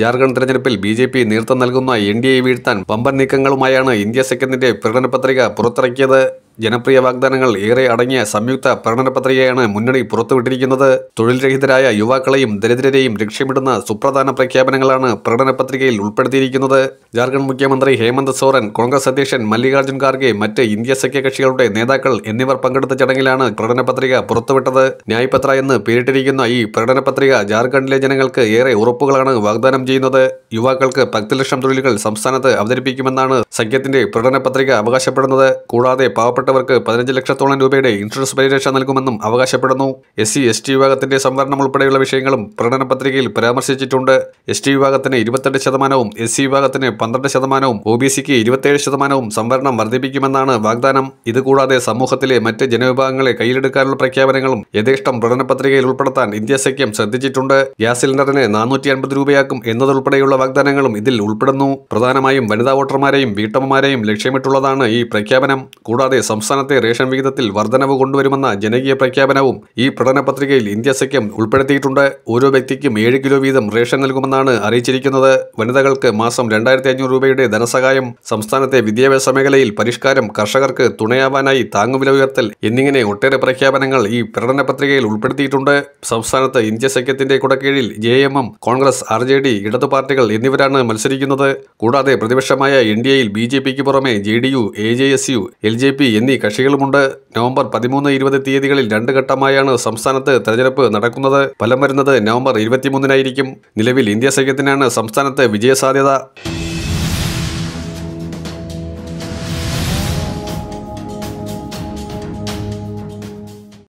ജാർഖണ്ഡ് തെരഞ്ഞെടുപ്പിൽ B J P നേതൃത്വം നൽകുന്ന എൻ ഡി എ വീഴ്ത്താൻ പമ്പൻ നീക്കങ്ങളുമായാണ് ഇന്ത്യ സെക്കൻഡിന്റെ പ്രകടന പത്രിക പുറത്തിറക്കിയത് ജനപ്രിയ വാഗ്ദാനങ്ങൾ ഏറെ അടങ്ങിയ സംയുക്ത പ്രകടന പത്രികയാണ് മുന്നണി പുറത്തുവിട്ടിരിക്കുന്നത് തൊഴിൽരഹിതരായ യുവാക്കളെയും ദരിദ്രരെയും ലക്ഷ്യമിടുന്ന സുപ്രധാന പ്രഖ്യാപനങ്ങളാണ് പ്രകടന പത്രികയിൽ ഉൾപ്പെടുത്തിയിരിക്കുന്നത് ജാർഖണ്ഡ് മുഖ്യമന്ത്രി ഹേമന്ത് സോറൻ കോൺഗ്രസ് അധ്യക്ഷൻ മല്ലികാർജ്ജുൻ ഖാർഗെ മറ്റ് ഇന്ത്യ സഖ്യകക്ഷികളുടെ നേതാക്കൾ എന്നിവർ പങ്കെടുത്ത ചടങ്ങിലാണ് പ്രകടന പത്രിക പുറത്തുവിട്ടത് ന്യായപത്ര എന്ന് പേരിട്ടിരിക്കുന്ന ഈ പ്രകടന പത്രിക ജാർഖണ്ഡിലെ ജനങ്ങൾക്ക് ഏറെ ഉറപ്പുകളാണ് വാഗ്ദാനം ചെയ്യുന്നത് യുവാക്കൾക്ക് പത്ത് ലക്ഷം തൊഴിലുകൾ സംസ്ഥാനത്ത് അവതരിപ്പിക്കുമെന്നാണ് സഖ്യത്തിന്റെ പ്രകടന പത്രിക അവകാശപ്പെടുന്നത് കൂടാതെ പാവപ്പെട്ട പാവപ്പെട്ടവർക്ക് പതിനഞ്ച് ലക്ഷത്തോളം രൂപയുടെ ഇൻഷുറൻസ് പരിരക്ഷ നൽകുമെന്നും അവകാശപ്പെടുന്നു എസ് സി എസ് ടി വിഭാഗത്തിന്റെ സംവരണം ഉൾപ്പെടെയുള്ള വിഷയങ്ങളും പ്രകടന പത്രികയിൽ പരാമർശിച്ചിട്ടുണ്ട് എസ് ടി വിഭാഗത്തിന് ഇരുപത്തെട്ട് ശതമാനവും എസ് സി വിഭാഗത്തിന് പന്ത്രണ്ട് ശതമാനവും ഒ ബി സിക്ക് ഇരുപത്തിയേഴ് ശതമാനവും സംവരണം വർദ്ധിപ്പിക്കുമെന്നാണ് വാഗ്ദാനം ഇതുകൂടാതെ സമൂഹത്തിലെ മറ്റ് ജനവിഭാഗങ്ങളെ കയ്യിലെടുക്കാനുള്ള പ്രഖ്യാപനങ്ങളും യഥേഷ്ടം പ്രകടന പത്രികയിൽ ഉൾപ്പെടുത്താൻ ഇന്ത്യ സഖ്യം ശ്രദ്ധിച്ചിട്ടുണ്ട് ഗ്യാസ് സിലിണ്ടറിന് നാനൂറ്റി അൻപത് രൂപയാക്കും എന്നതുൾപ്പെടെയുള്ള വാഗ്ദാനങ്ങളും ഇതിൽ ഉൾപ്പെടുന്നു പ്രധാനമായും വനിതാ വോട്ടർമാരെയും വീട്ടമ്മമാരെയും ലക്ഷ്യമിട്ടുള്ളതാണ് ഈ പ്രഖ്യാപനം കൂടാതെ സംസ്ഥാനത്തെ റേഷൻ വിഹിതത്തിൽ വർധനവ് കൊണ്ടുവരുമെന്ന ജനകീയ പ്രഖ്യാപനവും ഈ പ്രകടന പത്രികയിൽ ഇന്ത്യ സഖ്യം ഉൾപ്പെടുത്തിയിട്ടുണ്ട് ഓരോ വ്യക്തിക്കും ഏഴ് കിലോ വീതം റേഷൻ നൽകുമെന്നാണ് അറിയിച്ചിരിക്കുന്നത് വനിതകൾക്ക് മാസം രണ്ടായിരത്തി അഞ്ഞൂറ് രൂപയുടെ ധനസഹായം സംസ്ഥാനത്തെ വിദ്യാഭ്യാസ മേഖലയിൽ പരിഷ്കാരം കർഷകർക്ക് തുണയാവാനായി താങ്ങുവില ഉയർത്തൽ എന്നിങ്ങനെ ഒട്ടേറെ പ്രഖ്യാപനങ്ങൾ ഈ പ്രകടന പത്രികയിൽ ഉൾപ്പെടുത്തിയിട്ടുണ്ട് സംസ്ഥാനത്ത് ഇന്ത്യ സഖ്യത്തിന്റെ കുടക്കീഴിൽ J M M Congress R J D ഇടതു പാർട്ടികൾ എന്നിവരാണ് മത്സരിക്കുന്നത് കൂടാതെ പ്രതിപക്ഷമായ എൻ ഡി എയിൽ ബി ജെ പിക്ക് പുറമെ J D U A J S U L J P എന്നീ കക്ഷികളുമുണ്ട് നവംബർ പതിമൂന്ന് ഇരുപത് തീയതികളിൽ രണ്ട് ഘട്ടമായാണ് സംസ്ഥാനത്ത് തെരഞ്ഞെടുപ്പ് നടക്കുന്നത് ഫലം വരുന്നത് നവംബർ ഇരുപത്തിമൂന്നിനായിരിക്കും നിലവിൽ ഇന്ത്യ സഖ്യത്തിനാണ് സംസ്ഥാനത്ത് വിജയസാധ്യത